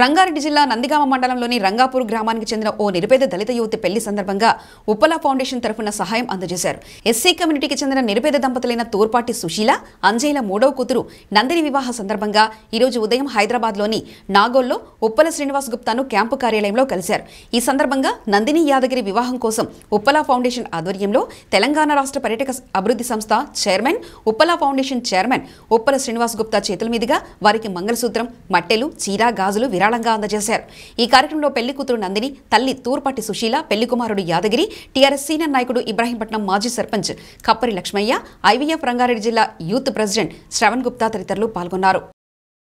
రంగారెడ్డి జిల్లా నందిగామ మండలంలోని రంగాపూర్ గ్రామానికి చెందిన ఓ నిరుపేద దళిత యువతి పెళ్లి సందర్భంగా ఉప్పల ఫౌండేషన్ తరఫున సహాయం అందజేశారు ఎస్సీ కమ్యూనిటీకి చెందిన నిరుపేద దంపతులైన తూర్పాటి సుశీల అంజయ్ల మూడవ కూతురు నందిని వివాహ సందర్భంగా ఈరోజు ఉదయం హైదరాబాద్లోని నాగోల్లో ఉప్పల శ్రీనివాస్ గుప్తాను క్యాంపు కార్యాలయంలో కలిశారు ఈ సందర్భంగా నందిని యాదగిరి వివాహం కోసం ఉప్పల ఫౌండేషన్ ఆధ్వర్యంలో తెలంగాణ రాష్ట్ర పర్యటక అభివృద్ధి సంస్థ chairman Uppala foundation chairman Uppala Srinivas Gupta చేతుల మీదుగా వారికి మంగళసూత్రం మట్టెలు చీరా గాజులు విరాళంగా అందజేశారు ఈ కార్యక్రమంలో పెళ్లి కూతురు నందిని తల్లి తూర్పాటి సుశీల పెళ్లి కుమారుడు యాదగిరి టీఆర్ఎస్ సీనియర్ నాయకుడు ఇబ్రాహీంపట్నం మాజీ సర్పంచ్ కప్పరి లక్ష్మయ్య ఐవీఎఫ్ రంగారెడ్డి జిల్లా యూత్ ప్రెసిడెంట్ శ్రవణ్ గుప్తా తదితరులు పాల్గొన్నారు